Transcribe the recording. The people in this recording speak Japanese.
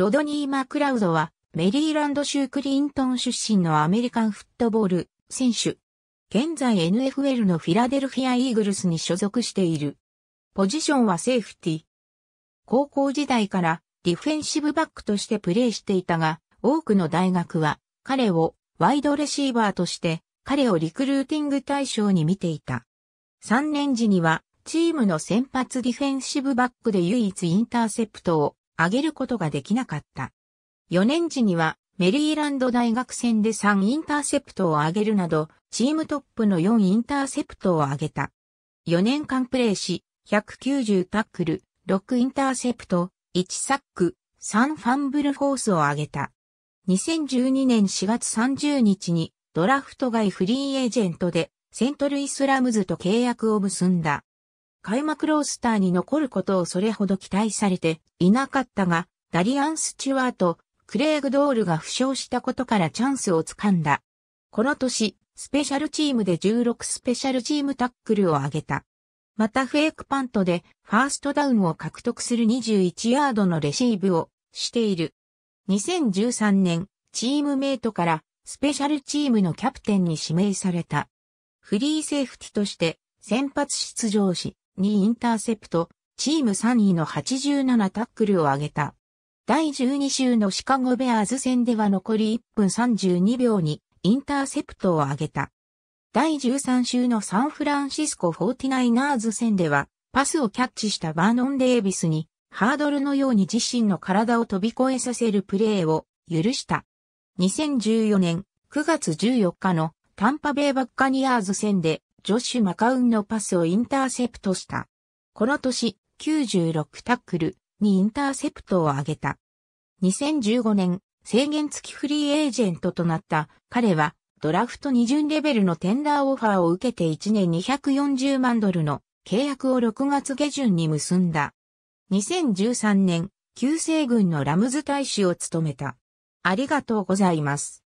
ロドニー・マクラウドは、メリーランド州クリントン出身のアメリカンフットボール選手。現在 NFL のフィラデルフィア・イーグルスに所属している。ポジションはセーフティ。高校時代からディフェンシブバックとしてプレーしていたが、多くの大学は彼をワイドレシーバーとして彼をリクルーティング対象に見ていた。3年時にはチームの先発ディフェンシブバックで唯一インターセプトを上げることができなかった。4年時にはメリーランド大学戦で3インターセプトを上げるなど、チームトップの4インターセプトを上げた。4年間プレーし、190タックル、6インターセプト、1サック、3ファンブルフォースを上げた。2012年4月30日にドラフト外フリーエージェントでセントルイスラムズと契約を結んだ。開幕ロースターに残ることをそれほど期待されていなかったが、ダリアン・スチュワート、クレイグ・ドールが負傷したことからチャンスをつかんだ。この年、スペシャルチームで16スペシャルチームタックルを挙げた。またフェイクパントでファーストダウンを獲得する21ヤードのレシーブをしている。2013年、チームメイトからスペシャルチームのキャプテンに指名された。フリーセーフティとして先発出場し、2インターセプト、チーム3位の87タックルを挙げた。第12週のシカゴベアーズ戦では残り1分32秒にインターセプトを挙げた。第13週のサンフランシスコ 49ers 戦ではパスをキャッチしたバーノン・デービスにハードルのように自身の体を飛び越えさせるプレーを許した。2014年9月14日のタンパベイバッカニアーズ戦でジョシュ・マカウンのパスをインターセプトした。この年、96タックルにインターセプトを挙げた。2015年、制限付きフリーエージェントとなった彼は、ドラフト2巡レベルのテンダーオファーを受けて1年240万ドルの契約を6月下旬に結んだ。2013年、旧西軍のラムズ大使を務めた。ありがとうございます。